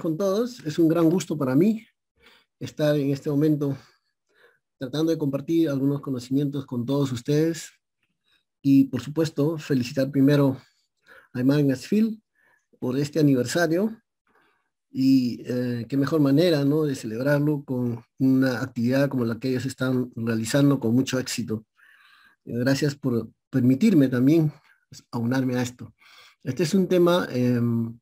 con todos. Es un gran gusto para mí estar en este momento tratando de compartir algunos conocimientos con todos ustedes y, por supuesto, felicitar primero a Imán Asfil por este aniversario y eh, qué mejor manera ¿no? de celebrarlo con una actividad como la que ellos están realizando con mucho éxito. Eh, gracias por permitirme también aunarme a esto. Este es un tema em,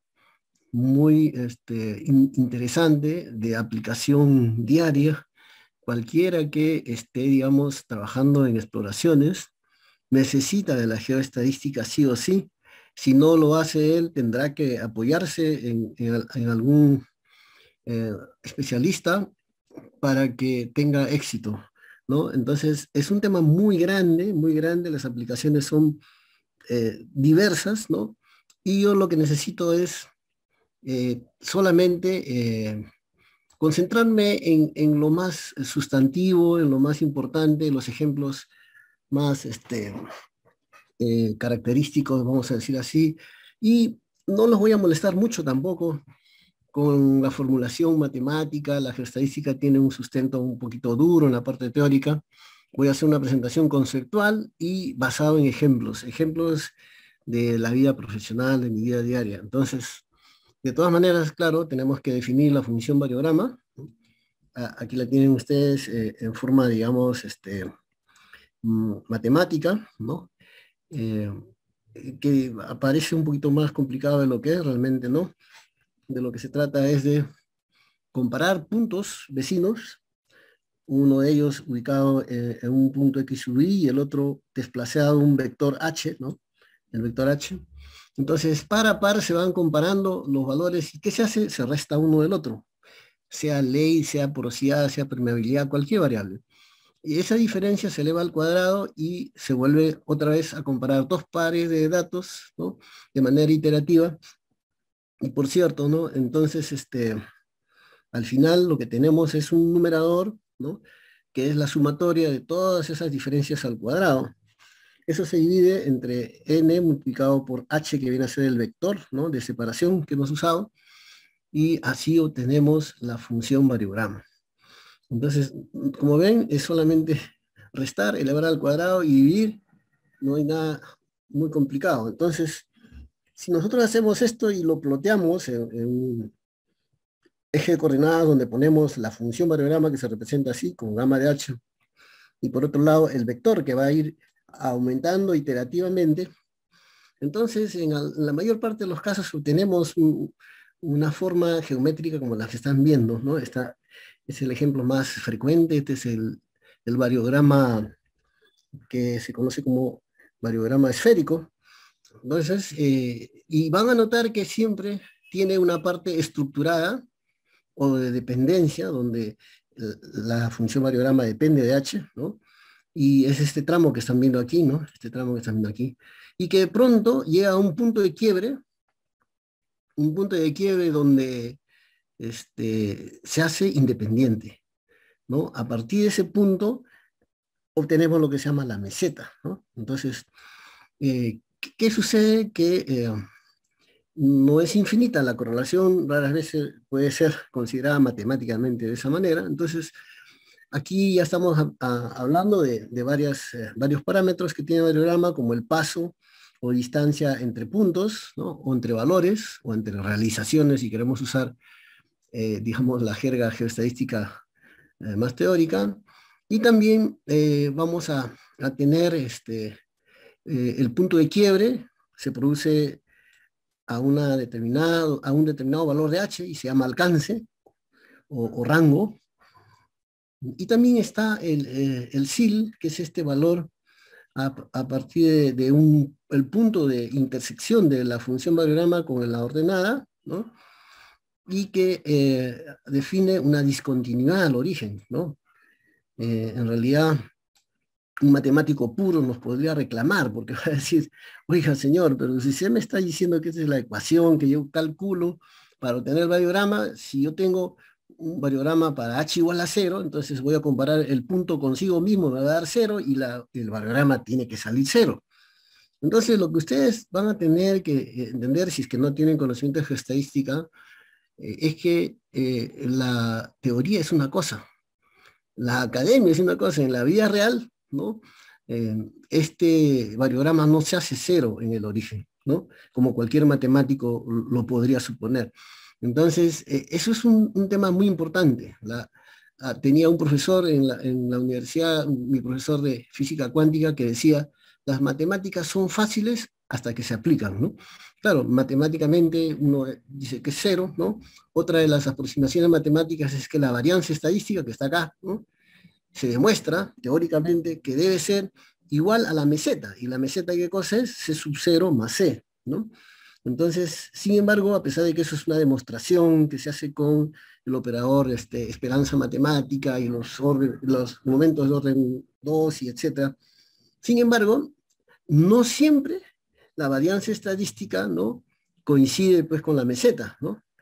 muy este, interesante de aplicación diaria. Cualquiera que esté, digamos, trabajando en exploraciones necesita de la geoestadística sí o sí. Si no lo hace él, tendrá que apoyarse en, en, algún eh, especialista para que tenga éxito. ¿no? Entonces, es un tema muy grande, muy grande. Las aplicaciones son eh, diversas, ¿no? Y yo lo que necesito es eh, solamente eh, concentrarme en, lo más sustantivo, en lo más importante, los ejemplos más este, eh, característicos, vamos a decir así, y no los voy a molestar mucho tampoco con la formulación matemática, la estadística tiene un sustento un poquito duro en la parte teórica. Voy a hacer una presentación conceptual y basado en ejemplos, ejemplos de la vida profesional, de mi vida diaria. Entonces, de todas maneras, claro, tenemos que definir la función variograma. Aquí la tienen ustedes eh, en forma, digamos, este, mm, matemática, ¿no? Eh, que aparece un poquito más complicado de lo que es realmente, ¿no? De lo que se trata es de comparar puntos vecinos, uno de ellos ubicado eh, en un punto X y el otro desplazado un vector H, ¿no? El vector H, entonces, par a par se van comparando los valores y ¿qué se hace? Se resta uno del otro, sea ley, sea porosidad, sea permeabilidad, cualquier variable. Y esa diferencia se eleva al cuadrado y se vuelve otra vez a comparar dos pares de datos de manera iterativa. Y por cierto, ¿no? entonces este, al final lo que tenemos es un numerador ¿no? que es la sumatoria de todas esas diferencias al cuadrado. Eso se divide entre n multiplicado por h, que viene a ser el vector ¿no? de separación que hemos usado, y así obtenemos la función variograma. Entonces, como ven, es solamente restar, elevar al cuadrado y dividir, no hay nada muy complicado. Entonces, si nosotros hacemos esto y lo ploteamos en, un eje de coordenadas donde ponemos la función variograma que se representa así, con gamma de h, y por otro lado el vector que va a ir aumentando iterativamente. Entonces, en la mayor parte de los casos obtenemos una forma geométrica como la que están viendo, ¿no? Esta es el ejemplo más frecuente, este es el, el variograma que se conoce como variograma esférico. Entonces, eh, y van a notar que siempre tiene una parte estructurada o de dependencia, donde la función variograma depende de h, ¿no? Y es este tramo que están viendo aquí, ¿no? Este tramo que están viendo aquí. Y que de pronto llega a un punto de quiebre, un punto de quiebre donde este, se hace independiente, ¿no? A partir de ese punto obtenemos lo que se llama la meseta, Entonces, eh, ¿qué, sucede? Que eh, no es infinita la correlación, raras veces puede ser considerada matemáticamente de esa manera, entonces Aquí ya estamos hablando de, varias, eh, varios parámetros que tiene el diagrama, como el paso o distancia entre puntos, o entre valores, o entre realizaciones, si queremos usar, eh, digamos, la jerga geoestadística eh, más teórica. Y también vamos a, tener este, el punto de quiebre, se produce a, una determinado, a un determinado valor de h y se llama alcance o rango, y también está eh, el, SIL, que es este valor a, partir de, un, el punto de intersección de la función variograma con la ordenada, ¿no? y que eh, define una discontinuidad al origen. ¿no? Eh, en realidad, un matemático puro nos podría reclamar, porque va a decir, oiga señor, pero si se me está diciendo que esta es la ecuación que yo calculo para obtener el variograma, si yo tengo un variograma para h igual a cero, entonces voy a comparar el punto consigo mismo, me va a dar cero y la, el variograma tiene que salir cero. Entonces, lo que ustedes van a tener que eh, entender, si es que no tienen conocimiento de estadística eh, es que eh, la teoría es una cosa, la academia es una cosa, en la vida real, ¿no? este variograma no se hace cero en el origen, ¿no? Como cualquier matemático lo podría suponer. Entonces, eh, eso es un, tema muy importante. Ah, tenía un profesor en la, universidad, mi profesor de física cuántica, que decía, las matemáticas son fáciles hasta que se aplican, ¿no? Claro, matemáticamente uno eh, dice que es cero, ¿no? Otra de las aproximaciones matemáticas es que la varianza estadística, que está acá, ¿no? Se demuestra teóricamente que debe ser igual a la meseta. ¿Y la meseta qué cosa es? C sub cero más C, ¿no? Entonces, sin embargo, a pesar de que eso es una demostración que se hace con el operador este, esperanza matemática y los, momentos de orden 2 y etcétera, sin embargo, no siempre la varianza estadística ¿no? coincide pues con la meseta,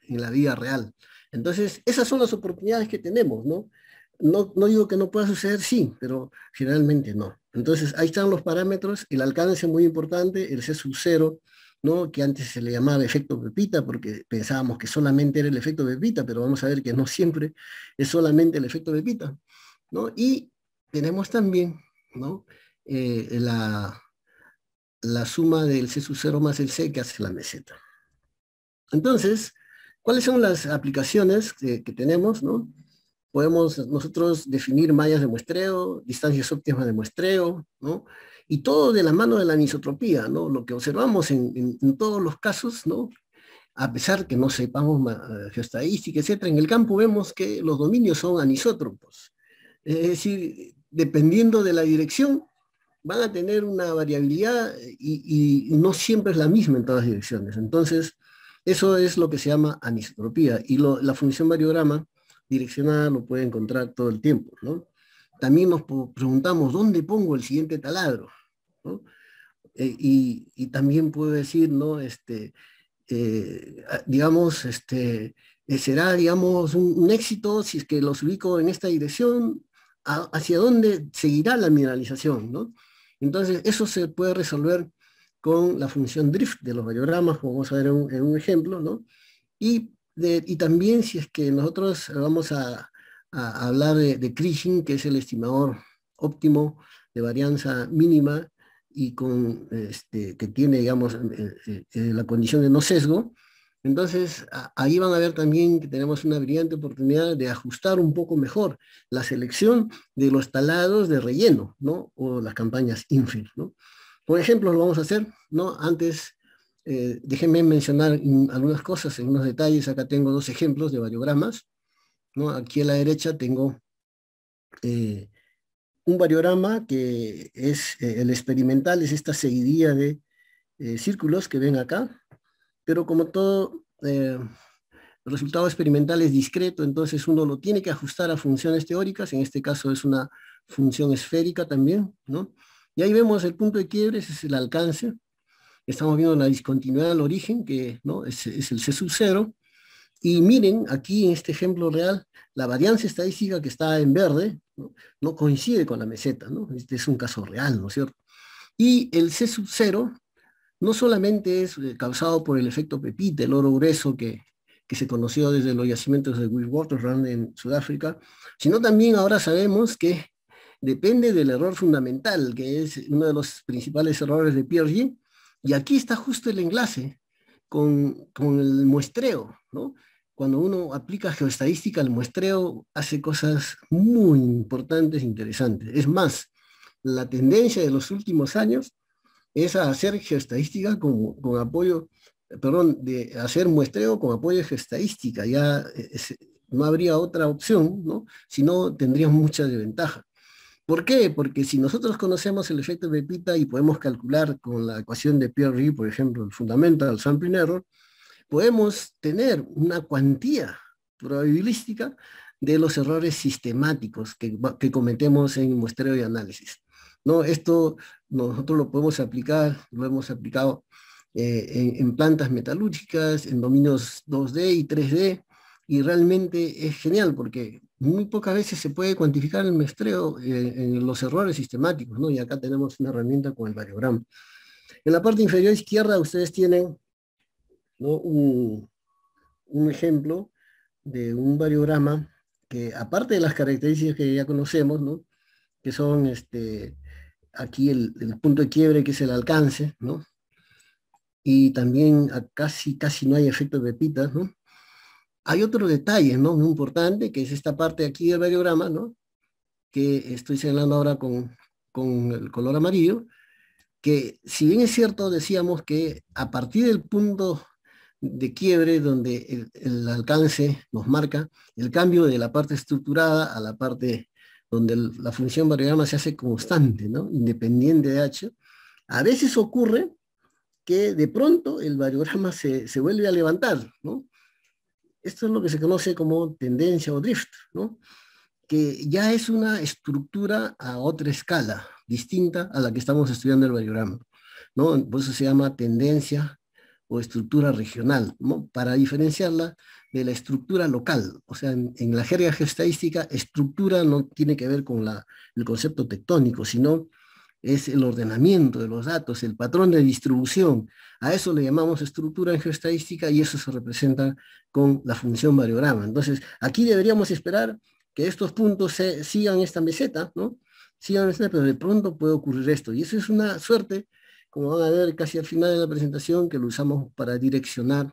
En la vida real. Entonces, esas son las oportunidades que tenemos, ¿no? No, no digo que no pueda suceder, sí, pero generalmente no. Entonces, ahí están los parámetros, el alcance muy importante, el C sub 0, ¿no? que antes se le llamaba efecto Pepita porque pensábamos que solamente era el efecto Pepita, pero vamos a ver que no siempre es solamente el efecto Pepita. ¿no? Y tenemos también ¿no? Eh, la, suma del C 0 más el C que hace la meseta. Entonces, ¿cuáles son las aplicaciones que, que tenemos? ¿no? podemos nosotros definir mallas de muestreo, distancias óptimas de muestreo, ¿no? Y todo de la mano de la anisotropía, ¿no? Lo que observamos en, todos los casos, ¿no? A pesar que no sepamos eh, geostadística, etcétera, en el campo vemos que los dominios son anisótropos. Es decir, dependiendo de la dirección, van a tener una variabilidad y, no siempre es la misma en todas las direcciones. Entonces, eso es lo que se llama anisotropía. Y la función variograma direccionada lo puede encontrar todo el tiempo, ¿no? También nos preguntamos, ¿dónde pongo el siguiente taladro? Eh, y, también puedo decir, ¿no? Este, eh, digamos, este, eh, será, digamos, un, éxito si es que los ubico en esta dirección, hacia dónde seguirá la mineralización, ¿no? Entonces, eso se puede resolver con la función drift de los bayogramas, como vamos a ver en, un ejemplo, ¿no? Y y también si es que nosotros vamos a, hablar de, de que es el estimador óptimo de varianza mínima y con, este, que tiene, digamos, eh, eh, eh, la condición de no sesgo, entonces, ahí van a ver también que tenemos una brillante oportunidad de ajustar un poco mejor la selección de los talados de relleno, ¿no? O las campañas infield, ¿no? Por ejemplo, lo vamos a hacer, ¿no? Antes eh, déjenme mencionar algunas cosas, algunos detalles. Acá tengo dos ejemplos de variogramas. Aquí a la derecha tengo eh, un variograma que es eh, el experimental, es esta seguidilla de círculos que ven acá. Pero como todo el resultado experimental es discreto, entonces uno lo tiene que ajustar a funciones teóricas. En este caso es una función esférica también. Y ahí vemos el punto de quiebre, es el alcance Estamos viendo la discontinuidad al origen, que ¿no? es, el C sub 0. Y miren aquí en este ejemplo real, la varianza estadística que está en verde no, coincide con la meseta, ¿no? Este es un caso real, ¿no es cierto? Y el C sub 0 no solamente es eh, causado por el efecto Pepita, el oro grueso que, se conoció desde los yacimientos de Witwatersrand en Sudáfrica, sino también ahora sabemos que depende del error fundamental, que es uno de los principales errores de G., y aquí está justo el enlace con, el muestreo, ¿no? Cuando uno aplica geoestadística el muestreo, hace cosas muy importantes, e interesantes. Es más, la tendencia de los últimos años es a hacer geoestadística con, apoyo, perdón, de hacer muestreo con apoyo de geoestadística. Ya eh, no habría otra opción, ¿no? Si no, tendríamos muchas desventajas. ¿Por qué? Porque si nosotros conocemos el efecto de Pita y podemos calcular con la ecuación de Pierre, por ejemplo, el fundamental sampling error, podemos tener una cuantía probabilística de los errores sistemáticos que, cometemos en muestreo y análisis. ¿no? Esto nosotros lo podemos aplicar, lo hemos aplicado eh, en, plantas metalúrgicas, en dominios 2D y 3D, y realmente es genial porque muy pocas veces se puede cuantificar el muestreo eh, en los errores sistemáticos, ¿no? Y acá tenemos una herramienta con el variograma. En la parte inferior izquierda ustedes tienen un, ejemplo de un variograma que aparte de las características que ya conocemos, ¿no? que son este, aquí el, punto de quiebre que es el alcance, ¿no? y también casi, casi no hay efectos de pitas, ¿no? Hay otro detalle, ¿no? Muy importante, que es esta parte aquí del variograma, ¿no? Que estoy señalando ahora con, el color amarillo, que si bien es cierto, decíamos que a partir del punto de quiebre donde el, alcance nos marca el cambio de la parte estructurada a la parte donde la función variograma se hace constante, ¿no? independiente de H. A veces ocurre que de pronto el variograma se, se vuelve a levantar, ¿no? Esto es lo que se conoce como tendencia o drift, ¿no? que ya es una estructura a otra escala, distinta a la que estamos estudiando el variograma. ¿no? Por eso se llama tendencia o estructura regional, ¿no? para diferenciarla de la estructura local. O sea, en, la jerga geoestadística, estructura no tiene que ver con el concepto tectónico, sino es el ordenamiento de los datos, el patrón de distribución. A eso le llamamos estructura en geoestadística y eso se representa con la función variograma. Entonces, aquí deberíamos esperar que estos puntos sigan esta meseta, ¿no? Sigan esta, pero de pronto puede ocurrir esto. Y eso es una suerte, como van a ver casi al final de la presentación, que lo usamos para direccionar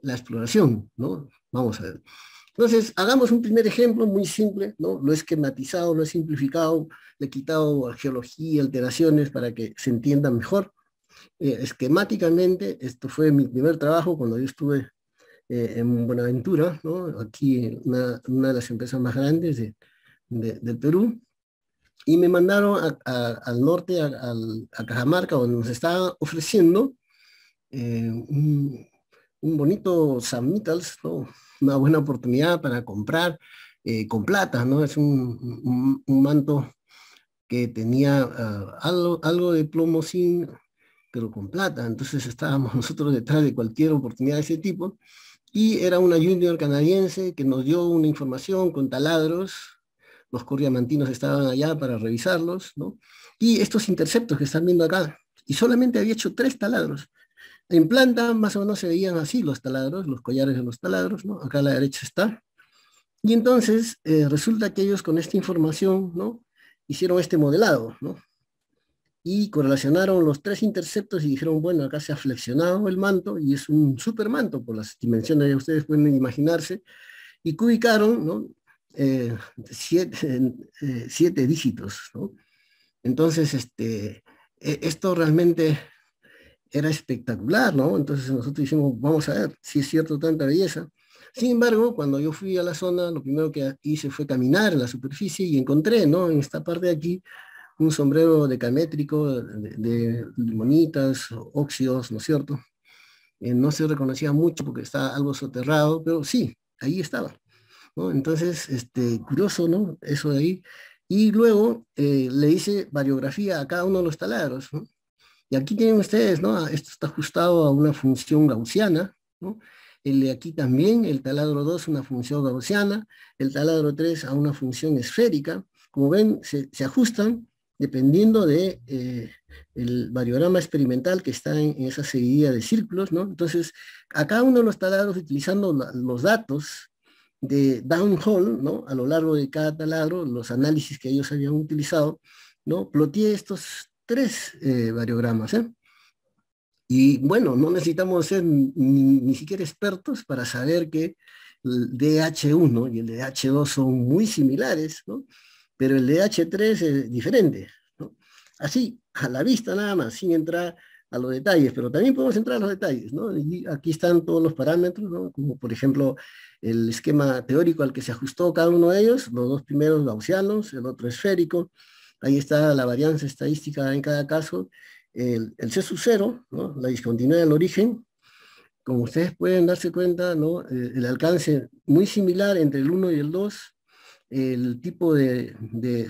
la exploración, ¿no? Vamos a ver. Entonces, hagamos un primer ejemplo muy simple, ¿no? Lo he esquematizado, lo he simplificado, le he quitado geología, alteraciones para que se entienda mejor. Eh, esquemáticamente, esto fue mi primer trabajo cuando yo estuve eh, en Buenaventura, ¿no? aquí una, una, de las empresas más grandes del Perú, y me mandaron al norte, a, Cajamarca, donde nos estaba ofreciendo eh, un, un bonito Sam ¿no? una buena oportunidad para comprar eh, con plata, ¿no? Es un, manto que tenía ah, algo, algo de plomo sin, pero con plata. Entonces estábamos nosotros detrás de cualquier oportunidad de ese tipo. Y era una junior canadiense que nos dio una información con taladros. Los corriamantinos estaban allá para revisarlos, ¿no? Y estos interceptos que están viendo acá. Y solamente había hecho tres taladros. En planta más o menos se veían así los taladros, los collares de los taladros, ¿no? Acá a la derecha está. Y entonces eh, resulta que ellos con esta información, ¿no? Hicieron este modelado, ¿no? Y correlacionaron los tres interceptos y dijeron, bueno, acá se ha flexionado el manto y es un super manto por las dimensiones que ustedes pueden imaginarse. Y cubicaron, ¿no? Eh, siete, eh, siete, dígitos, ¿no? Entonces, este, e, esto realmente era espectacular, ¿no? Entonces nosotros dijimos, vamos a ver si es cierto tanta belleza. Sin embargo, cuando yo fui a la zona, lo primero que hice fue caminar en la superficie y encontré, ¿no? En esta parte de aquí, un sombrero decamétrico de, de limonitas, óxidos, ¿no es cierto? Eh, no se reconocía mucho porque estaba algo soterrado, pero sí, ahí estaba. ¿no? Entonces, este, curioso, ¿no? Eso de ahí. Y luego eh, le hice variografía a cada uno de los taladros. ¿no? Y aquí tienen ustedes, ¿no? Ah, esto está ajustado a una función gaussiana, ¿no? El de aquí también, el taladro 2 una función gaussiana, el taladro 3 a una función esférica. Como ven, se, ajustan dependiendo de eh, el experimental que está en, esa seguidilla de círculos, ¿no? Entonces, acá uno de los taladros, utilizando los datos de downhole, ¿no? A lo largo de cada taladro, los análisis que ellos habían utilizado, ¿no? Ploteé estos tres eh, variogramas. ¿eh? Y bueno, no necesitamos ser ni, siquiera expertos para saber que el DH1 y el DH2 son muy similares, ¿no? pero el DH3 es diferente. ¿no? Así, a la vista nada más, sin entrar a los detalles, pero también podemos entrar a los detalles. ¿no? Y aquí están todos los parámetros, ¿no? como por ejemplo el esquema teórico al que se ajustó cada uno de ellos, los dos primeros gaussianos, el otro esférico, Ahí está la varianza estadística en cada caso. El, el C 0, ¿no? la discontinuidad del origen, como ustedes pueden darse cuenta, ¿no? Eh, el, alcance muy similar entre el 1 y el 2, el tipo de,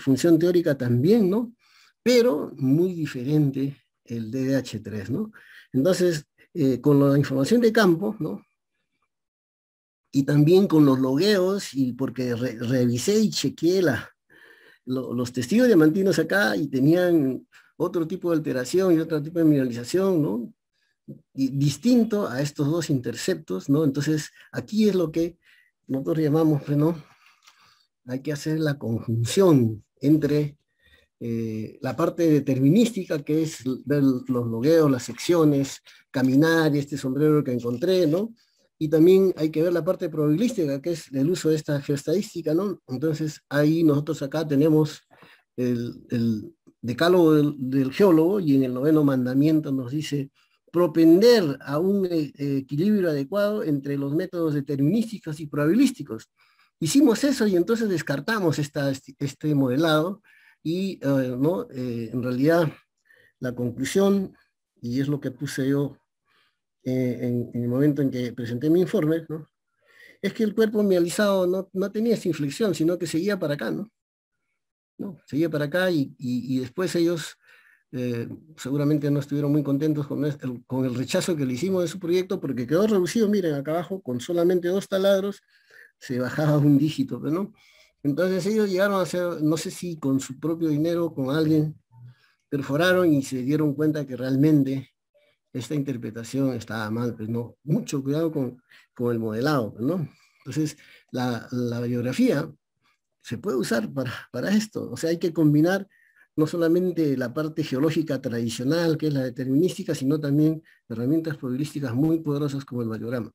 función teórica también, ¿no? pero muy diferente el DDH3. ¿no? Entonces, eh, con la información de campo, ¿no? y también con los logueos, y porque revisé y chequeé la, los testigos diamantinos acá y tenían otro tipo de alteración y otro tipo de mineralización, ¿no? Y distinto a estos dos interceptos, ¿no? Entonces, aquí es lo que nosotros llamamos, ¿no? Hay que hacer la conjunción entre eh, la parte determinística, que es ver los logueos, las secciones, caminar, y este sombrero que encontré, ¿no? Y también hay que ver la parte probabilística, que es el uso de esta geoestadística, ¿no? Entonces, ahí nosotros acá tenemos el, decálogo del, geólogo y en el noveno mandamiento nos dice propender a un eh, equilibrio adecuado entre los métodos determinísticos y probabilísticos. Hicimos eso y entonces descartamos esta, este modelado y eh, ¿no? Eh, en realidad la conclusión, y es lo que puse yo eh, en, el momento en que presenté mi informe, es que el cuerpo mializado no, no tenía esa inflexión, sino que seguía para acá, ¿no? ¿No? Seguía para acá y, después ellos eh, seguramente no estuvieron muy contentos con el, este, con el rechazo que le hicimos de su proyecto porque quedó reducido, miren, acá abajo con solamente dos taladros se bajaba un dígito, pues, ¿no? Entonces ellos llegaron a hacer, no sé si con su propio dinero, con alguien, perforaron y se dieron cuenta que realmente esta interpretación está mal, pero pues no, mucho cuidado con, el modelado, ¿no? Entonces, la, la biografía se puede usar para, esto, o sea, hay que combinar no solamente la parte geológica tradicional, que es la determinística, sino también herramientas probabilísticas muy poderosas como el variograma.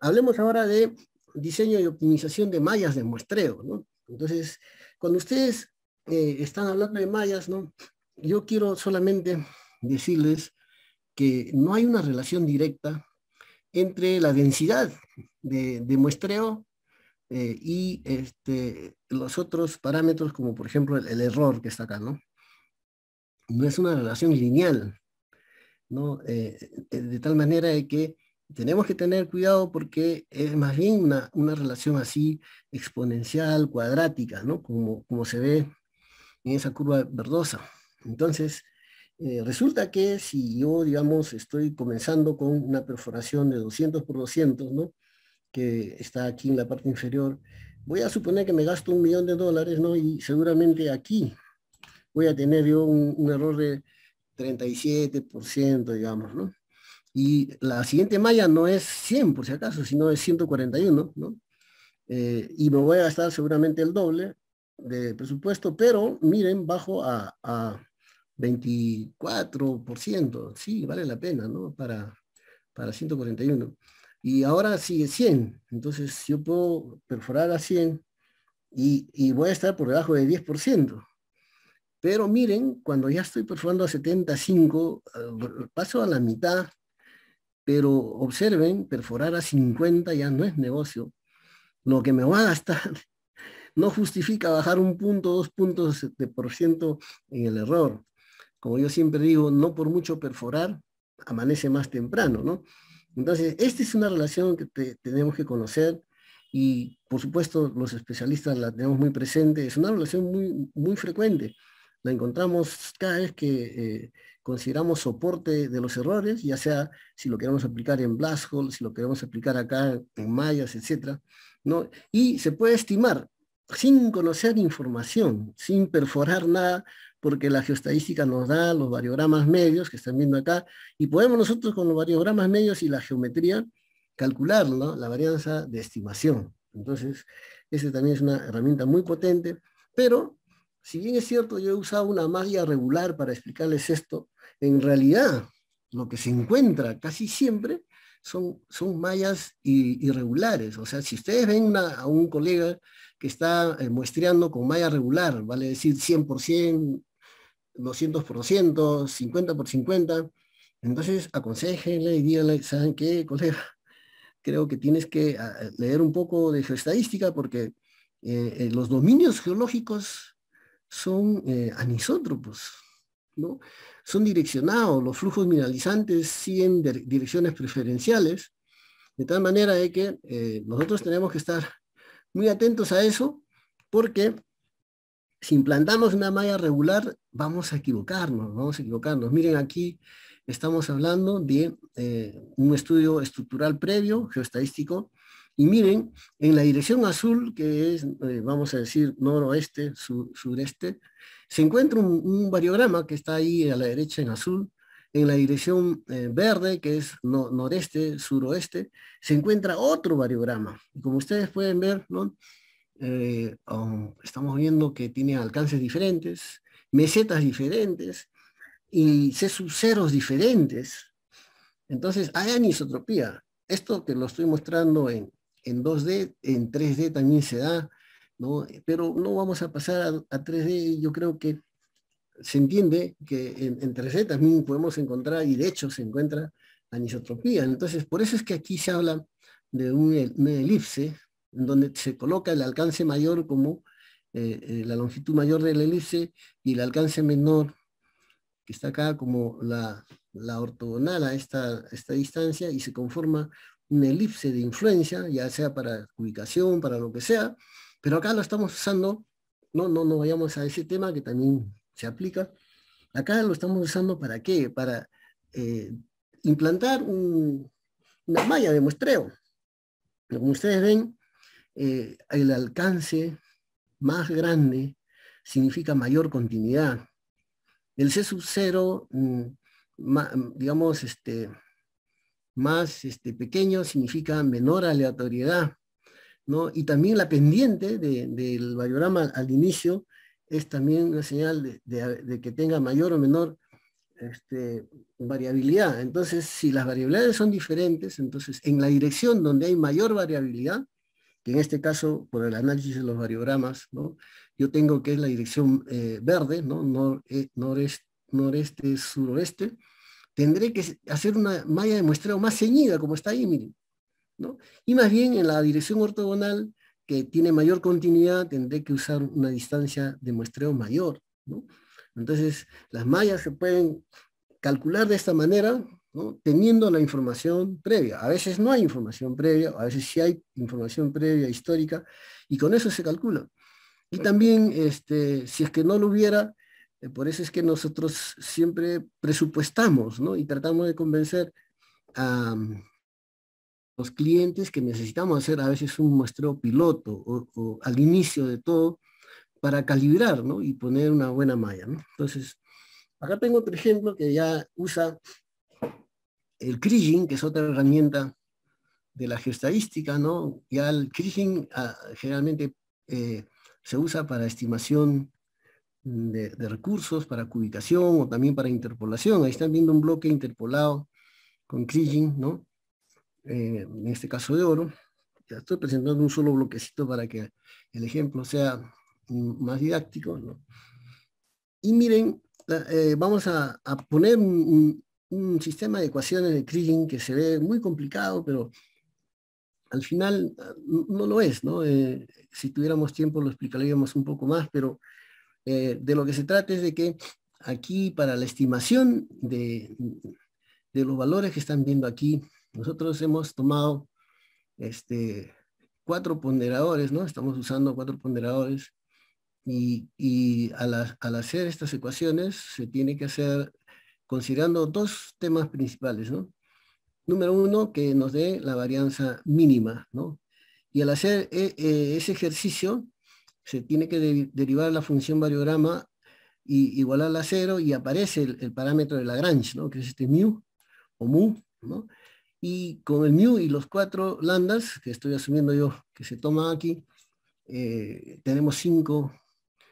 Hablemos ahora de diseño y optimización de mallas de muestreo. ¿no? Entonces, cuando ustedes eh, están hablando de mallas, ¿no? yo quiero solamente decirles que no hay una relación directa entre la densidad de, muestreo eh, y este, los otros parámetros, como por ejemplo el, error que está acá, ¿no? No es una relación lineal, ¿no? Eh, eh, de tal manera de que tenemos que tener cuidado porque es más bien una, una relación así exponencial, cuadrática, ¿no? Como, como se ve en esa curva verdosa. Entonces, eh, resulta que si yo, digamos, estoy comenzando con una perforación de 200 por 200, ¿no? Que está aquí en la parte inferior, voy a suponer que me gasto un millón de dólares, ¿no? Y seguramente aquí voy a tener yo un, error de 37%, digamos, ¿no? Y la siguiente malla no es 100, por si acaso, sino es 141, ¿no? Eh, y me voy a gastar seguramente el doble de presupuesto, pero miren, bajo a 24%, sí, vale la pena, ¿no? Para, para 141. Y ahora sigue 100, entonces yo puedo perforar a 100 y, y voy a estar por debajo de 10%. Pero miren, cuando ya estoy perforando a 75, eh, paso a la mitad, pero observen, perforar a 50 ya no es negocio. Lo que me va a gastar no justifica bajar un punto, dos puntos de por ciento en el error como yo siempre digo, no por mucho perforar, amanece más temprano, ¿no? Entonces, esta es una relación que tenemos que conocer y, por supuesto, los especialistas la tenemos muy presente. Es una relación muy, muy frecuente. La encontramos cada vez que eh, consideramos soporte de los errores, ya sea si lo queremos aplicar en Blashole, si lo queremos aplicar acá en Mayas, etc. ¿no? Y se puede estimar sin conocer información, sin perforar nada, porque la geostadística nos da los variogramas medios que están viendo acá, y podemos nosotros con los variogramas medios y la geometría calcular la varianza de estimación. Entonces, ese también es una herramienta muy potente, pero si bien es cierto, yo he usado una malla regular para explicarles esto, en realidad lo que se encuentra casi siempre son, son mallas irregulares. O sea, si ustedes ven a un colega que está eh, muestreando con malla regular, vale decir 100%, 200 por 200, 50 por 50. Entonces, aconsejenle y díganle, ¿saben qué, colega? Creo que tienes que ah, leer un poco de estadística porque eh, eh, los dominios geológicos son eh, anisótropos, ¿no? Son direccionados, los flujos mineralizantes siguen direcciones preferenciales, de tal manera de que nosotros tenemos que estar muy atentos a eso porque si implantamos una malla regular, vamos a equivocarnos, vamos a equivocarnos. Miren, aquí estamos hablando de eh, un estudio estructural previo, geoestadístico, y miren, en la dirección azul, que es, eh, vamos a decir, noroeste, sureste, se encuentra un, variograma que está ahí a la derecha en azul. En la dirección eh, verde, que es noreste, suroeste, se encuentra otro variograma. Como ustedes pueden ver, ¿no? Eh, oh, estamos viendo que tiene alcances diferentes, mesetas diferentes y C ceros diferentes. Entonces hay anisotropía. Esto que lo estoy mostrando en, 2D, en 3D también se da, pero no vamos a pasar a, 3D. Yo creo que se entiende que en, 3D también podemos encontrar, y de hecho se encuentra anisotropía. Entonces, por eso es que aquí se habla de un elipse en donde se coloca el alcance mayor como eh, eh, la longitud mayor de la elipse y el alcance menor, que está acá como la, ortogonal a esta, esta distancia y se conforma una elipse de influencia, ya sea para ubicación, para lo que sea, pero acá lo estamos usando, no, no, no vayamos a ese tema que también se aplica, acá lo estamos usando para qué, para eh, implantar una malla de muestreo. Como ustedes ven, eh, el alcance más grande significa mayor continuidad. El C sub 0, mm, digamos, este, más este, pequeño significa menor aleatoriedad. Y también la pendiente del variograma al inicio es también una señal de, que tenga mayor o menor este, variabilidad. Entonces, si las variabilidades son diferentes, entonces en la dirección donde hay mayor variabilidad, que en este caso, por el análisis de los variogramas, yo tengo que es la dirección eh, verde, ¿no? Eh, noreste, suroeste, tendré que hacer una malla de muestreo más ceñida, como está ahí, miren. Y más bien en la dirección ortogonal, que tiene mayor continuidad, tendré que usar una distancia de muestreo mayor. Entonces, las mallas se pueden calcular de esta manera, teniendo la información previa. A veces no hay información previa, a veces sí hay información previa histórica, y con eso se calcula. Y también, este, si es que no lo hubiera, eh, por eso es que nosotros siempre presupuestamos y tratamos de convencer a mm, los clientes que necesitamos hacer a veces un muestreo piloto o, al inicio de todo para calibrar y poner una buena malla. Entonces, acá tengo otro ejemplo que ya usa el cringing, que es otra herramienta de la geostadística, ¿no? Ya el cringing ah, generalmente eh, se usa para estimación de, recursos, para cubicación o también para interpolación. Ahí están viendo un bloque interpolado con cringing, ¿no? Eh, en este caso de oro. Ya estoy presentando un solo bloquecito para que el ejemplo sea más didáctico, ¿no? Y miren, eh, vamos a, poner un, un sistema de ecuaciones de Kriging que se ve muy complicado, pero al final ah, no lo es, ¿no? Eh, si tuviéramos tiempo lo explicaríamos un poco más, pero eh, de lo que se trata es de que aquí para la estimación de, los valores que están viendo aquí, nosotros hemos tomado este, cuatro ponderadores, ¿no? Estamos usando cuatro ponderadores y, al, hacer estas ecuaciones se tiene que hacer considerando dos temas principales, ¿no? Número uno, que nos dé la varianza mínima, ¿no? Y al hacer eh, eh, ese ejercicio, se tiene que derivar la función variograma y igualarla a cero y aparece el, parámetro de Lagrange, ¿no? Que es este mu o mu, ¿no? Y con el mu y los cuatro lambdas, que estoy asumiendo yo que se toma aquí, eh, tenemos cinco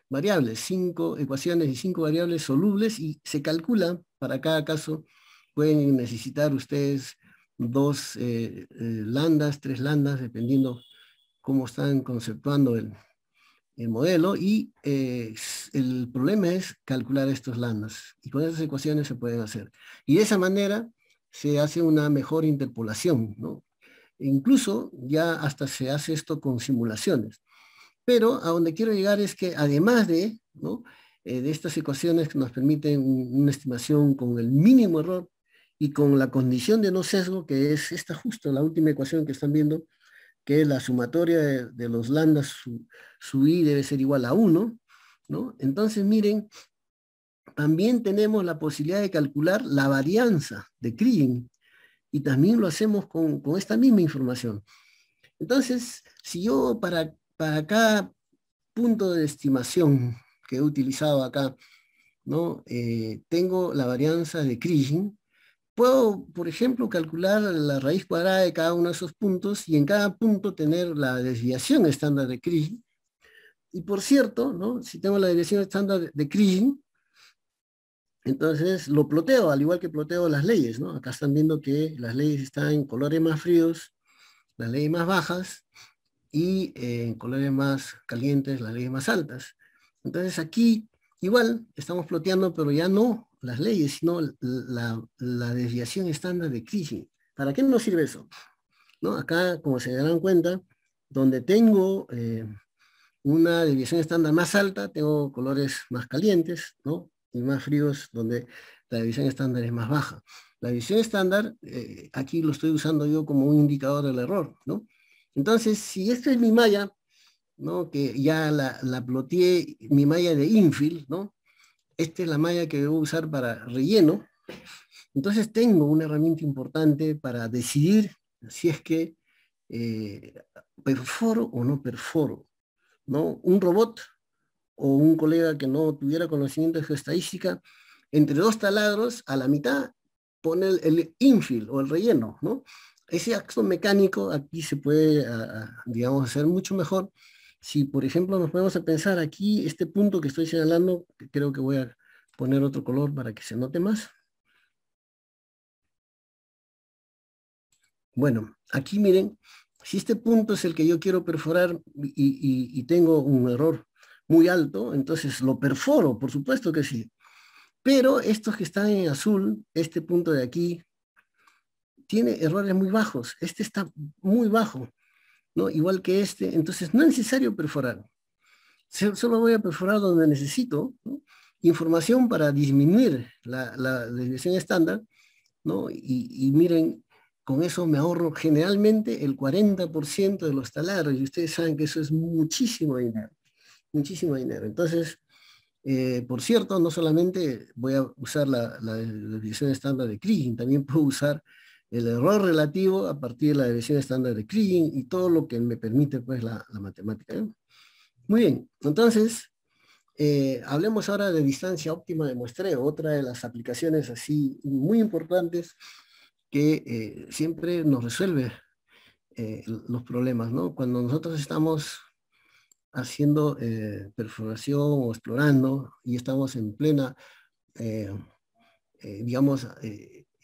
variables, cinco ecuaciones y cinco variables solubles y se calcula para cada caso pueden necesitar ustedes dos eh, eh tres landas, dependiendo cómo están conceptuando el, modelo. Y eh, el problema es calcular estos lambdas. Y con esas ecuaciones se pueden hacer. Y de esa manera se hace una mejor interpolación. ¿no? E incluso ya hasta se hace esto con simulaciones. Pero a donde quiero llegar es que además de, ¿no? Eh, de estas ecuaciones que nos permiten una estimación con el mínimo error y con la condición de no sesgo, que es esta justo, la última ecuación que están viendo, que la sumatoria de, los lambdas, su, i debe ser igual a 1, ¿no? Entonces, miren, también tenemos la posibilidad de calcular la varianza de Krigin, y también lo hacemos con, con, esta misma información. Entonces, si yo para, para cada punto de estimación que he utilizado acá, ¿no? Eh, tengo la varianza de Krigin. Puedo, por ejemplo, calcular la raíz cuadrada de cada uno de esos puntos y en cada punto tener la desviación estándar de Krigin. Y por cierto, ¿no? si tengo la desviación estándar de Krigin, entonces lo ploteo, al igual que ploteo las leyes. ¿no? Acá están viendo que las leyes están en colores más fríos, las leyes más bajas, y eh, en colores más calientes, las leyes más altas. Entonces aquí igual estamos floteando, pero ya no las leyes, sino la, desviación estándar de crisis. ¿Para qué nos sirve eso? ¿No? Acá, como se darán cuenta, donde tengo eh, una desviación estándar más alta, tengo colores más calientes ¿no? y más fríos donde la desviación estándar es más baja. La desviación estándar, eh, aquí lo estoy usando yo como un indicador del error. ¿no? Entonces, si esta es mi malla ¿no? que ya la, la mi malla de infill, ¿no? esta es la malla que debo usar para relleno. Entonces tengo una herramienta importante para decidir si es que eh, perforo o no perforo. ¿no? Un robot o un colega que no tuviera conocimiento de estadística entre dos taladros a la mitad pone el, o el relleno. ¿no? Ese acto mecánico aquí se puede, digamos, hacer mucho mejor si por ejemplo nos ponemos a pensar aquí, este punto que estoy señalando, creo que voy a poner otro color para que se note más. Bueno, aquí miren, si este punto es el que yo quiero perforar y, y tengo un error muy alto, entonces lo perforo, por supuesto que sí. Pero estos que están en azul, este punto de aquí, tiene errores muy bajos. Este está muy bajo. ¿no? igual que este, entonces no es necesario perforar. Solo voy a perforar donde necesito información para disminuir la, la estándar, ¿no? Y, miren, con eso me ahorro generalmente el 40% de los talares, y ustedes saben que eso es muchísimo dinero, muchísimo dinero. Entonces, eh, por cierto, no solamente voy a usar la, la, estándar de Krigin, también puedo usar el error relativo a partir de la división estándar de Kriging y todo lo que me permite pues la, matemática. ¿eh? Muy bien, entonces, eh, hablemos ahora de distancia óptima de muestreo, otra de las aplicaciones así muy importantes que eh, siempre nos resuelve los problemas, ¿no? Cuando nosotros estamos haciendo perforación o explorando y estamos en plena, digamos,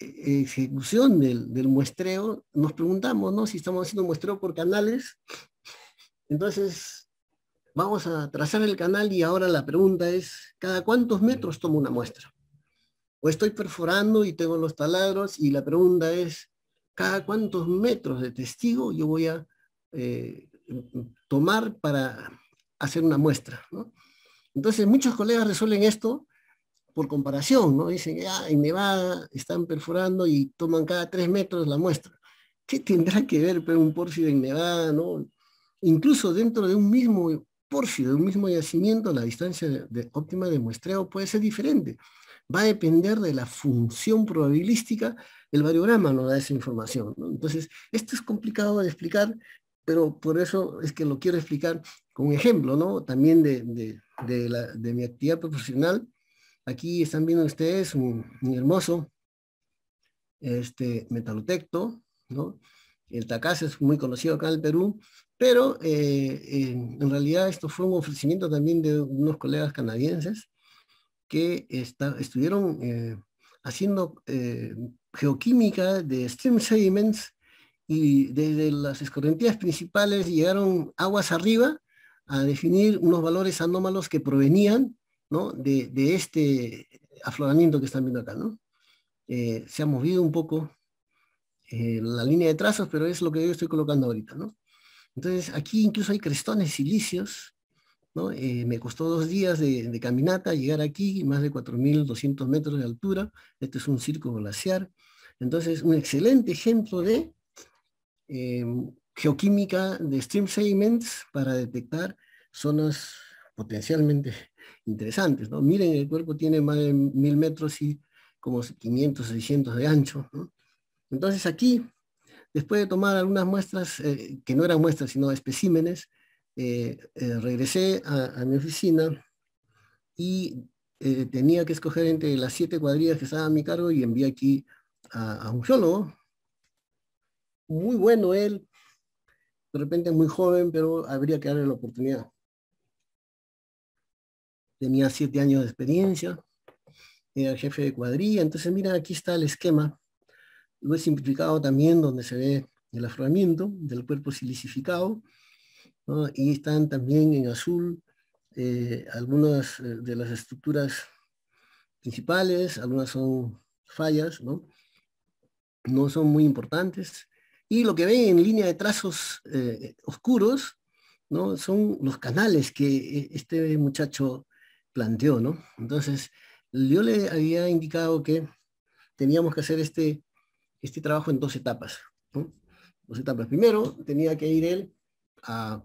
eh, ejecución del, muestreo, nos preguntamos ¿no? si estamos haciendo muestreo por canales. Entonces, vamos a trazar el canal y ahora la pregunta es, ¿cada cuántos metros tomo una muestra? O estoy perforando y tengo los taladros y la pregunta es, ¿cada cuántos metros de testigo yo voy a eh, tomar para hacer una muestra? Entonces, muchos colegas resuelven esto por comparación, ¿no? Dicen, ah, en Nevada están perforando y toman cada tres metros la muestra. ¿Qué tendrá que ver pero pues, un pórfido en Nevada, no? Incluso dentro de un mismo pórfido, de un mismo yacimiento, la distancia de, óptima de muestreo puede ser diferente. Va a depender de la función probabilística, el variograma ¿no? da esa información. Entonces, esto es complicado de explicar, pero por eso es que lo quiero explicar con un ejemplo, ¿no? También de, de, mi actividad profesional Aquí están viendo ustedes un, hermoso este, metalotecto, El Takase es muy conocido acá en el Perú, pero eh, en realidad esto fue un ofrecimiento también de unos colegas canadienses que estuvieron eh, haciendo eh, geoquímica de stream sediments y desde las escorrentías principales llegaron aguas arriba a definir unos valores anómalos que provenían de, este afloramiento que están viendo acá. ¿no? Eh, se ha movido un poco eh, la línea de trazos, pero es lo que yo estoy colocando ahorita. Entonces, aquí incluso hay crestones silicios. Eh, me costó dos días de, caminata llegar aquí, más de 4.200 metros de altura. Este es un circo glaciar. Entonces, un excelente ejemplo de geoquímica de stream sediments para detectar zonas potencialmente interesantes. ¿no? Miren, el cuerpo tiene más de mil metros y como 500, 600 de ancho. ¿no? Entonces aquí, después de tomar algunas muestras, eh, que no eran muestras, sino especímenes, eh, eh, regresé a, mi oficina y tenía que escoger entre las siete cuadrillas que estaba a mi cargo y envié aquí a, a un geólogo. Muy bueno él, de repente muy joven, pero habría que darle la oportunidad tenía siete años de experiencia, era jefe de cuadrilla, entonces mira, aquí está el esquema, lo he simplificado también donde se ve el afloramiento del cuerpo silicificado, y están también en azul eh, algunas eh, de las estructuras principales, algunas son fallas, ¿no? son muy importantes, y lo que ven en línea de trazos eh, oscuros ¿no? son los canales que este muchacho planteó, ¿no? Entonces, yo le había indicado que teníamos que hacer este, este trabajo en dos etapas, ¿no? Dos etapas. Primero, tenía que ir él a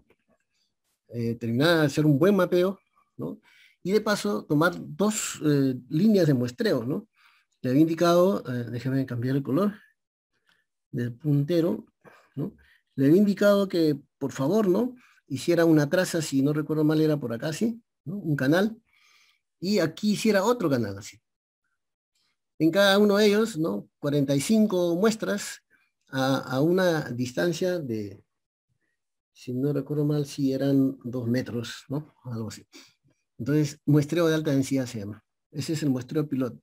eh, terminar de hacer un buen mapeo, ¿no? Y de paso, tomar dos eh, líneas de muestreo, ¿no? Le había indicado, eh, déjame cambiar el color del puntero, ¿no? Le había indicado que, por favor, ¿no? Hiciera una traza, si no recuerdo mal, era por acá, ¿sí? ¿no? Un canal y aquí hiciera otro canal así. En cada uno de ellos, ¿no? 45 muestras a, una distancia de, si no recuerdo mal, si eran dos metros, ¿no? Algo así. Entonces, muestreo de alta densidad se llama. Ese es el muestreo piloto.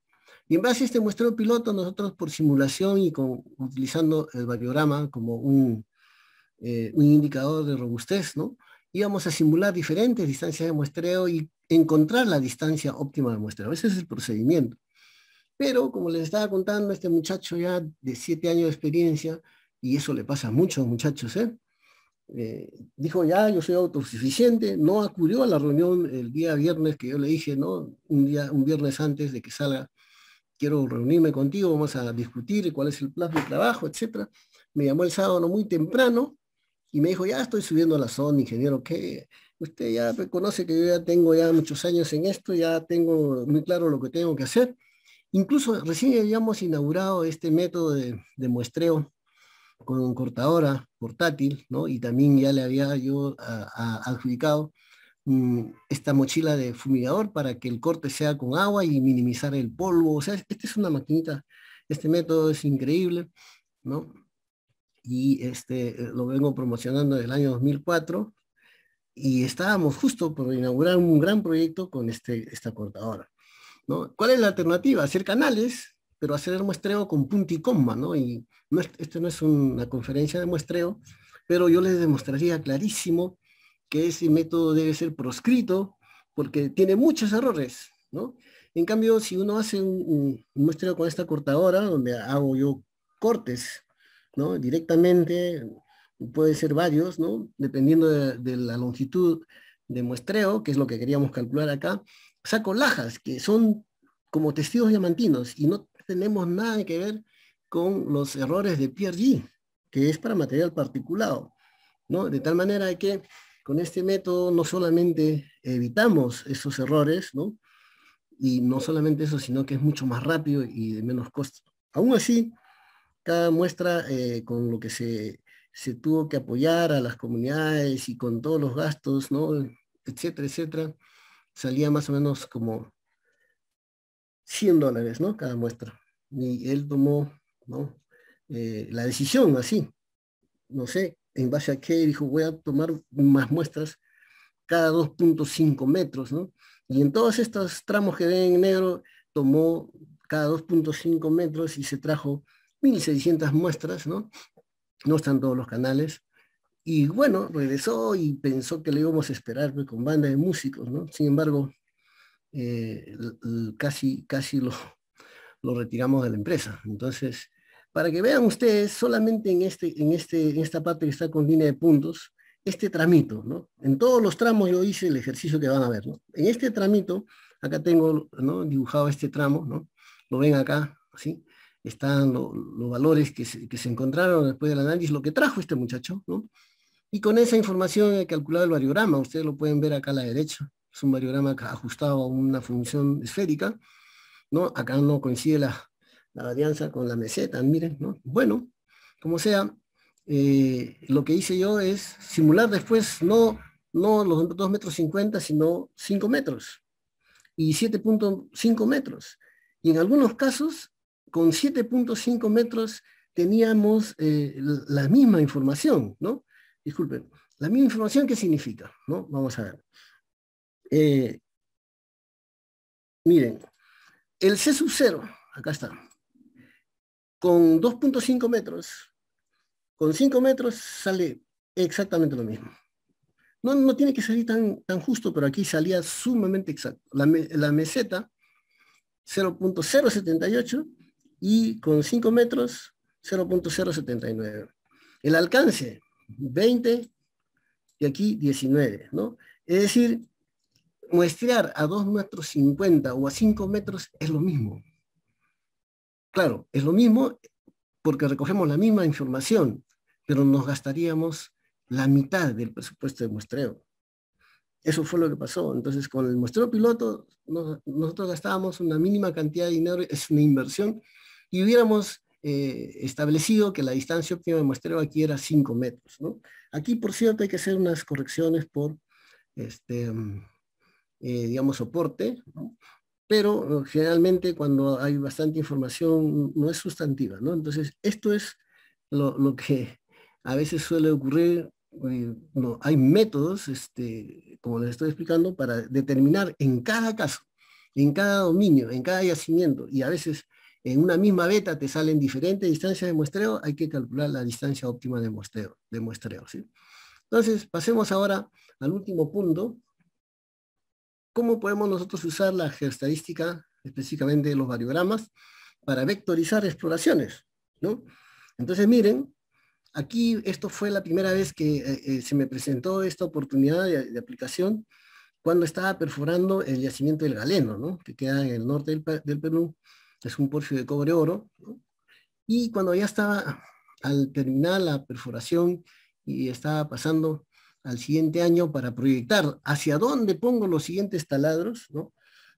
Y en base a este muestreo piloto, nosotros por simulación y con, utilizando el variograma como un, eh, un indicador de robustez, ¿no? íbamos a simular diferentes distancias de muestreo y encontrar la distancia óptima de muestra, Ese es el procedimiento. Pero, como les estaba contando, este muchacho ya de siete años de experiencia, y eso le pasa a muchos muchachos, ¿eh? ¿eh? dijo ya, yo soy autosuficiente, no acudió a la reunión el día viernes que yo le dije, ¿no? Un, día, un viernes antes de que salga, quiero reunirme contigo, vamos a discutir cuál es el plan de trabajo, etcétera. Me llamó el sábado muy temprano y me dijo, ya estoy subiendo a la zona, ingeniero, ¿qué? usted ya reconoce que yo ya tengo ya muchos años en esto, ya tengo muy claro lo que tengo que hacer. Incluso recién habíamos inaugurado este método de, muestreo con cortadora portátil, ¿no? Y también ya le había yo adjudicado mm, esta mochila de fumigador para que el corte sea con agua y minimizar el polvo. O sea, esta es una maquinita, este método es increíble, ¿no? Y este, eh, lo vengo promocionando desde el año 2004 y estábamos justo por inaugurar un gran proyecto con este, esta cortadora. ¿no? ¿Cuál es la alternativa? Hacer canales, pero hacer el muestreo con punto y coma, ¿no? Y no esto no es una conferencia de muestreo, pero yo les demostraría clarísimo que ese método debe ser proscrito porque tiene muchos errores, ¿no? En cambio, si uno hace un muestreo con esta cortadora, donde hago yo cortes, ¿no? Directamente puede ser varios, ¿no? Dependiendo de, la longitud de muestreo, que es lo que queríamos calcular acá, saco lajas, que son como testigos diamantinos y no tenemos nada que ver con los errores de PRG, que es para material particulado, ¿no? De tal manera que con este método no solamente evitamos esos errores, ¿no? Y no solamente eso, sino que es mucho más rápido y de menos costo. Aún así, cada muestra eh, con lo que se se tuvo que apoyar a las comunidades y con todos los gastos, ¿no? etcétera, etcétera, salía más o menos como 100 dólares, ¿no? Cada muestra. Y él tomó, ¿no? Eh, la decisión así, no sé, en base a qué, dijo, voy a tomar más muestras cada 2.5 metros, ¿no? Y en todos estos tramos que ven en negro, tomó cada 2.5 metros y se trajo 1.600 muestras, ¿no? no están todos los canales. Y bueno, regresó y pensó que le íbamos a esperar pues, con banda de músicos, ¿no? Sin embargo, eh, casi, casi lo, lo retiramos de la empresa. Entonces, para que vean ustedes, solamente en, este, en, este, esta parte que está con línea de puntos, este tramito, ¿no? En todos los tramos yo hice el ejercicio que van a ver, ¿no? En este tramito, acá tengo ¿no? dibujado este tramo, ¿no? Lo ven acá, ¿sí? están los valores que se, encontraron después del análisis, lo que trajo este muchacho, ¿no? Y con esa información he calculado el variograma, ustedes lo pueden ver acá a la derecha, es un variograma ajustado a una función esférica, ¿no? Acá no coincide la, la varianza con la meseta, miren, ¿no? Bueno, como sea, eh, lo que hice yo es simular después no, no los 2 metros 50, sino 5 metros y 7.5 metros. Y en algunos casos con 7.5 metros teníamos eh, la misma información, ¿no? Disculpen, la misma información, ¿qué significa? ¿no? Vamos a ver. Eh, miren, el C sub 0, acá está, con 2.5 metros, con 5 metros sale exactamente lo mismo. No, tiene que salir tan, tan justo, pero aquí salía sumamente exacto. La, la meseta 0.078 y con 5 metros 0.079. El alcance 20 y aquí 19, ¿no? Es decir, muestrear a 2 metros 50 o a 5 metros es lo mismo. Claro, es lo mismo porque recogemos la misma información, pero nos gastaríamos la mitad del presupuesto de muestreo. Eso fue lo que pasó. Entonces, con el muestreo piloto, nosotros gastábamos una mínima cantidad de dinero, es una inversión, y hubiéramos eh, establecido que la distancia óptima de muestreo aquí era 5 metros. ¿no? Aquí, por cierto, hay que hacer unas correcciones por, este, mm, eh, digamos, soporte, ¿no? pero eh, generalmente cuando hay bastante información no es sustantiva. ¿no? Entonces, esto es lo, que a veces suele ocurrir. no, hay métodos este, como les estoy explicando, para determinar en cada caso, en cada dominio, en cada yacimiento, y a veces en una misma beta te salen diferentes distancias de muestreo, hay que calcular la distancia óptima de muestreo. De muestreo ¿sí? Entonces, pasemos ahora al último punto. ¿Cómo podemos nosotros usar la geostadística, específicamente los variogramas, para vectorizar exploraciones? ¿no? Entonces, miren, Aquí esto fue la primera vez que eh, eh, se me presentó esta oportunidad de, aplicación cuando estaba perforando el yacimiento del galeno, que queda en el norte del, Perú, es un porfio de cobre oro. Y cuando ya estaba al terminar la perforación y estaba pasando al siguiente año para proyectar hacia dónde pongo los siguientes taladros,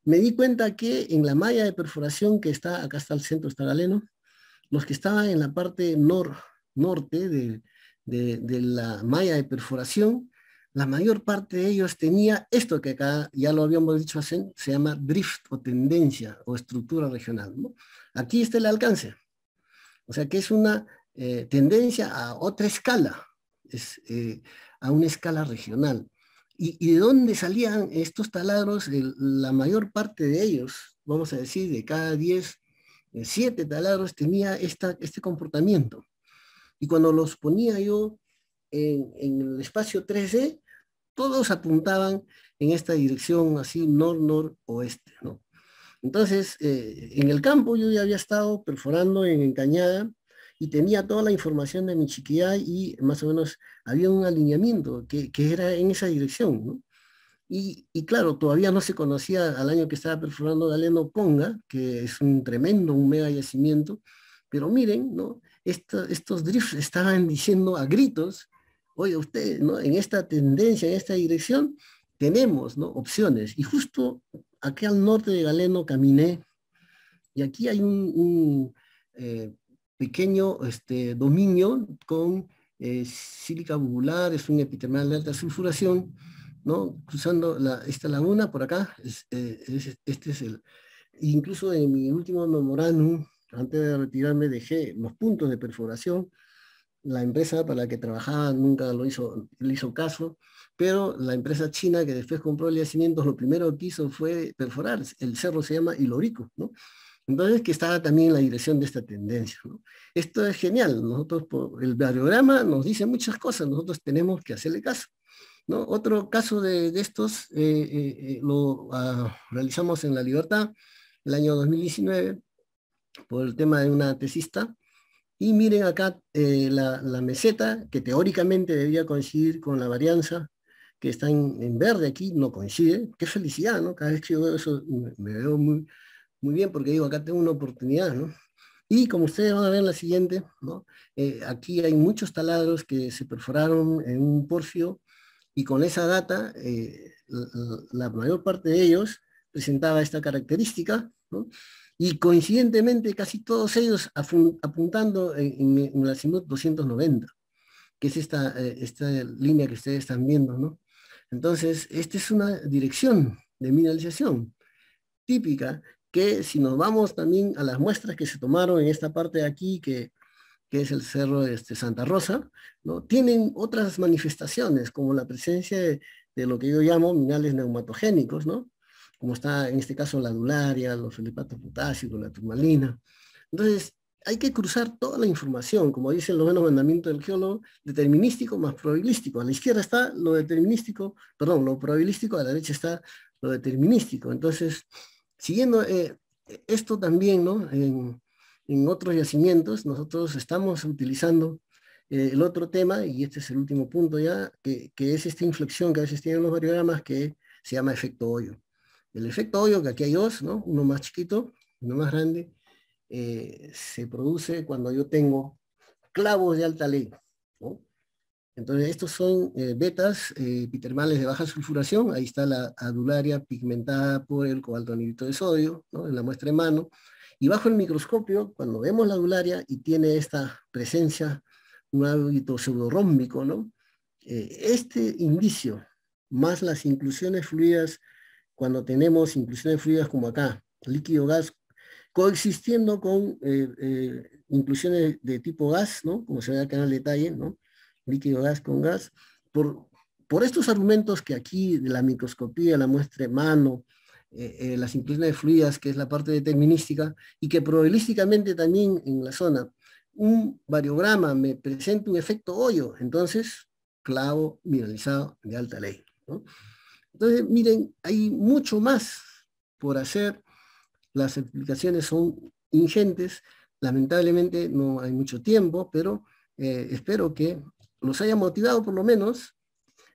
me di cuenta que en la malla de perforación que está, acá está el centro, está Galeno, los que estaban en la parte norte, norte de, la malla de perforación, la mayor parte de ellos tenía esto que acá ya lo habíamos dicho hace, se llama drift o tendencia o estructura regional. Aquí está el alcance. O sea que es una eh, tendencia a otra escala, es, eh, a una escala regional. ¿Y, de dónde salían estos taladros? la mayor parte de ellos, vamos a decir, de cada 10, 7 eh, taladros tenía esta, este comportamiento. Y cuando los ponía yo en, el espacio 3D, todos apuntaban en esta dirección así nor oeste ¿no? Entonces, eh, en el campo yo ya había estado perforando en cañada y tenía toda la información de mi chiquilla y más o menos había un alineamiento que, era en esa dirección, ¿no? Y, claro, todavía no se conocía al año que estaba perforando Daleno Ponga, que es un tremendo, un mega yacimiento, pero miren, ¿no? estos drifts estaban diciendo a gritos, oye usted, ¿no? en esta tendencia, en esta dirección, tenemos ¿no? opciones. Y justo aquí al norte de Galeno caminé y aquí hay un, eh, pequeño este, dominio con eh, sílica bubular, es un epitermal de alta sulfuración, ¿no? cruzando la, esta laguna por acá, eh, este es el, incluso en mi último memorándum antes de retirarme dejé los puntos de perforación. La empresa para la que trabajaba nunca lo hizo, le hizo caso, pero la empresa china que después compró el yacimiento, lo primero que hizo fue perforar. El cerro se llama Ilorico, ¿no? Entonces, que estaba también en la dirección de esta tendencia. ¿no? Esto es genial. Nosotros, el barriograma nos dice muchas cosas, nosotros tenemos que hacerle caso. ¿no? Otro caso de, estos eh, eh, eh, lo ah, realizamos en La Libertad el año 2019 por el tema de una tesista. Y miren acá eh, la, meseta, que teóricamente debía coincidir con la varianza, que está en, verde aquí, no coincide. Qué felicidad, ¿no? Cada vez que yo veo eso me veo muy, muy bien porque digo, acá tengo una oportunidad, ¿no? Y como ustedes van a ver en la siguiente, ¿no? Eh, aquí hay muchos taladros que se perforaron en un porcio y con esa data, eh, la, la, mayor parte de ellos presentaba esta característica, ¿no? y coincidentemente casi todos ellos apuntando en, la CIMUT 290, que es esta, eh, esta línea que ustedes están viendo, ¿no? Entonces, esta es una dirección de mineralización típica que si nos vamos también a las muestras que se tomaron en esta parte de aquí, que, es el Cerro este, Santa Rosa, ¿no? tienen otras manifestaciones como la presencia de, lo que yo llamo minerales neumatogénicos, ¿no? como está en este caso la dularia, los felipatos potásicos, la turmalina. Entonces, hay que cruzar toda la información, como dicen los noveno mandamientos del geólogo, determinístico más probabilístico. A la izquierda está lo determinístico, perdón, lo probabilístico, a la derecha está lo determinístico. Entonces, siguiendo eh, esto también, ¿no? En, otros yacimientos, nosotros estamos utilizando eh, el otro tema, y este es el último punto ya, que, que es esta inflexión que a veces tienen los variogramas que se llama efecto hoyo. El efecto obvio que aquí hay dos, ¿no? uno más chiquito, uno más grande, eh, se produce cuando yo tengo clavos de alta ley. Entonces, estos son eh, betas eh, epitermales de baja sulfuración. Ahí está la adularia pigmentada por el cobalto de sodio, en la muestra de mano. Y bajo el microscopio, cuando vemos la adularia y tiene esta presencia, un hábito pseudorrómbico, ¿no? este indicio, más las inclusiones fluidas cuando tenemos inclusiones fluidas como acá, líquido gas coexistiendo con eh, eh, inclusiones de tipo gas, ¿no? Como se ve acá en el detalle, ¿no? Líquido gas con gas. Por, por estos argumentos que aquí, de la microscopía, la muestra de mano, eh, eh, las inclusiones fluidas, que es la parte determinística, y que probabilísticamente también en la zona, un variograma me presenta un efecto hoyo, entonces clavo mineralizado de alta ley. ¿no? Entonces, miren, hay mucho más por hacer. Las explicaciones son ingentes. Lamentablemente no hay mucho tiempo, pero eh, espero que los haya motivado por lo menos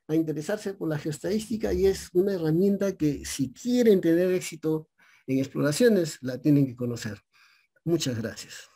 a interesarse por la geoestadística y es una herramienta que si quieren tener éxito en exploraciones, la tienen que conocer. Muchas gracias.